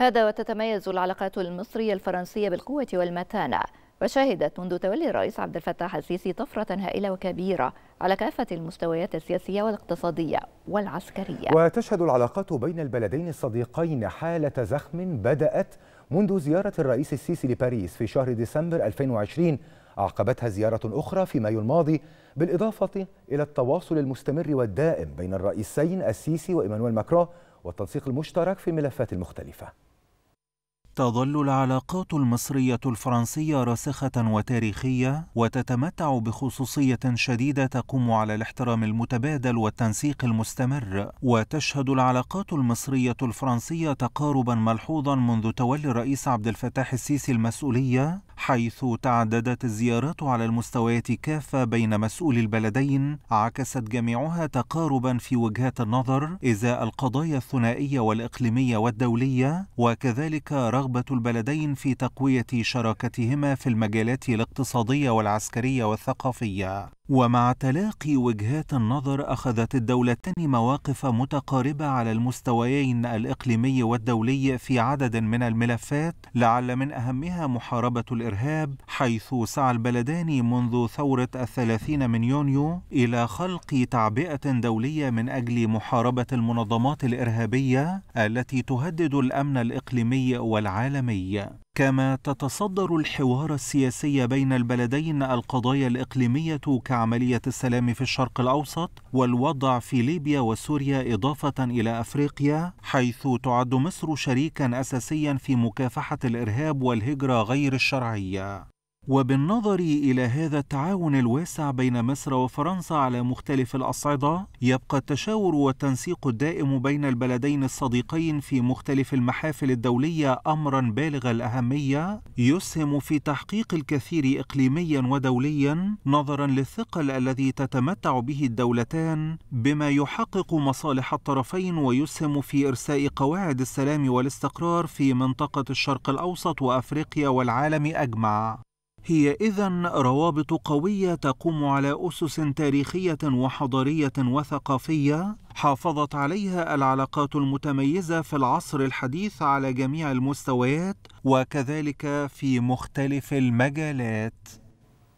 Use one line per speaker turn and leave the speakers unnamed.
هذا وتتميز العلاقات المصرية الفرنسية بالقوة والمتانة وشهدت منذ تولي الرئيس عبد الفتاح السيسي طفرة هائلة وكبيرة على كافة المستويات السياسية والاقتصادية والعسكرية وتشهد العلاقات بين البلدين الصديقين حالة زخم بدأت منذ زيارة الرئيس السيسي لباريس في شهر ديسمبر 2020 أعقبتها زيارة أخرى في مايو الماضي بالإضافة إلى التواصل المستمر والدائم بين الرئيسين السيسي وإيمانويل ماكرون والتنسيق المشترك في الملفات المختلفة
تظل العلاقات المصرية الفرنسية راسخة وتاريخية وتتمتع بخصوصية شديدة تقوم على الاحترام المتبادل والتنسيق المستمر وتشهد العلاقات المصرية الفرنسية تقاربا ملحوظا منذ تولي الرئيس عبد الفتاح السيسي المسؤولية حيث تعددت الزيارات على المستويات كافة بين مسؤولي البلدين عكست جميعها تقاربا في وجهات النظر إزاء القضايا الثنائية والإقليمية والدولية وكذلك رغبة البلدين في تقوية شراكتهما في المجالات الاقتصادية والعسكرية والثقافية ومع تلاقي وجهات النظر أخذت الدولتان مواقف متقاربة على المستويين الإقليمي والدولي في عدد من الملفات لعل من أهمها محاربة الإرهاب حيث سعى البلدان منذ ثورة الثلاثين من يونيو إلى خلق تعبئة دولية من أجل محاربة المنظمات الإرهابية التي تهدد الأمن الإقليمي والعالمي كما تتصدر الحوار السياسي بين البلدين القضايا الإقليمية كعملية السلام في الشرق الأوسط والوضع في ليبيا وسوريا إضافة إلى أفريقيا حيث تعد مصر شريكا أساسيا في مكافحة الإرهاب والهجرة غير الشرعية وبالنظر إلى هذا التعاون الواسع بين مصر وفرنسا على مختلف الأصعدة، يبقى التشاور والتنسيق الدائم بين البلدين الصديقين في مختلف المحافل الدولية أمرًا بالغ الأهمية، يسهم في تحقيق الكثير إقليميًا ودوليًا، نظرًا للثقل الذي تتمتع به الدولتان، بما يحقق مصالح الطرفين ويسهم في إرساء قواعد السلام والاستقرار في منطقة الشرق الأوسط وأفريقيا والعالم أجمع. هي إذن روابط قوية تقوم على أسس تاريخية وحضارية وثقافية حافظت عليها العلاقات المتميزة في العصر الحديث على جميع المستويات وكذلك في مختلف المجالات